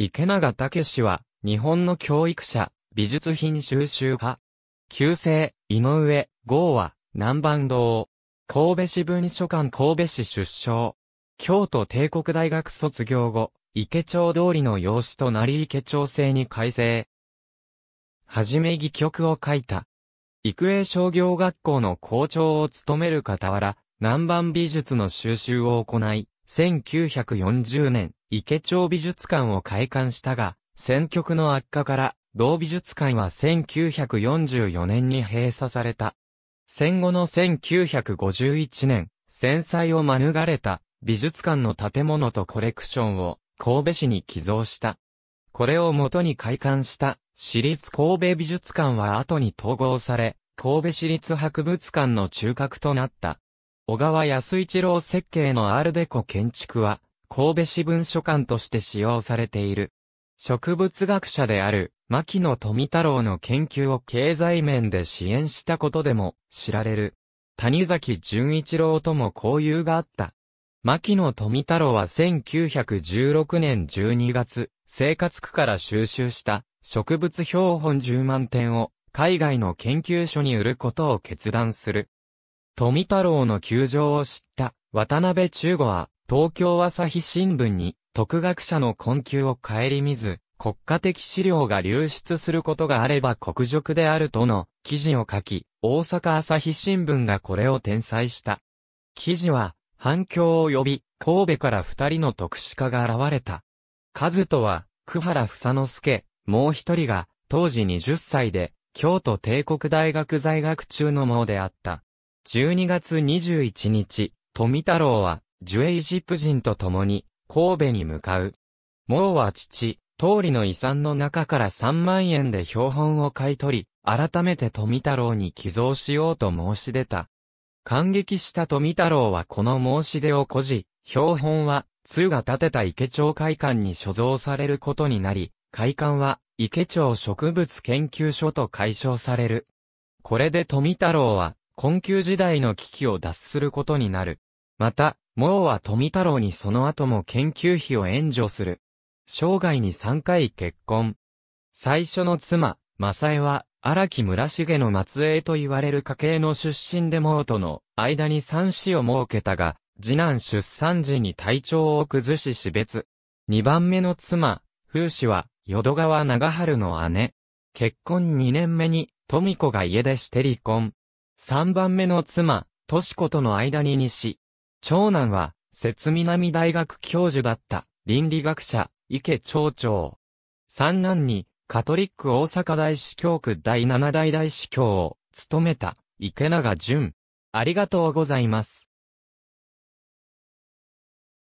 池永武氏は、日本の教育者、美術品収集派。旧姓、井上、豪は、南蛮堂。神戸市文書館神戸市出生。京都帝国大学卒業後、池町通りの養子となり池町制に改正。はじめ戯曲を書いた。育英商業学校の校長を務める傍ら、南蛮美術の収集を行い、1940年、池町美術館を開館したが、戦局の悪化から、同美術館は1944年に閉鎖された。戦後の1951年、戦災を免れた美術館の建物とコレクションを神戸市に寄贈した。これを元に開館した私立神戸美術館は後に統合され、神戸市立博物館の中核となった。小川安一郎設計のアールデコ建築は、神戸市文書館として使用されている。植物学者である、牧野富太郎の研究を経済面で支援したことでも知られる。谷崎潤一郎とも交友があった。牧野富太郎は1916年12月、生活区から収集した植物標本10万点を海外の研究所に売ることを決断する。富太郎の窮状を知った渡辺中吾は東京朝日新聞に特学者の困窮を顧みず国家的資料が流出することがあれば国辱であるとの記事を書き大阪朝日新聞がこれを転載した。記事は反響を呼び神戸から二人の特殊家が現れた。カズとは久原房之助、もう一人が当時20歳で京都帝国大学在学中のものであった。12月21日、富太郎は、ジュエイジップ人と共に、神戸に向かう。もうは父、通りの遺産の中から3万円で標本を買い取り、改めて富太郎に寄贈しようと申し出た。感激した富太郎はこの申し出をこじ、標本は、通が建てた池町会館に所蔵されることになり、会館は、池町植物研究所と解消される。これで富太郎は、困窮時代の危機を脱することになる。また、毛は富太郎にその後も研究費を援助する。生涯に3回結婚。最初の妻、正江は、荒木村重の末裔と言われる家系の出身で毛との間に三子を設けたが、次男出産時に体調を崩し死別。二番目の妻、風氏は、淀川長春の姉。結婚2年目に、富子が家出して離婚。三番目の妻、とし子との間に西。長男は、節南大学教授だった、倫理学者、池町長。三男に、カトリック大阪大司教区第七大大司教を、務めた、池永淳。ありがとうございます。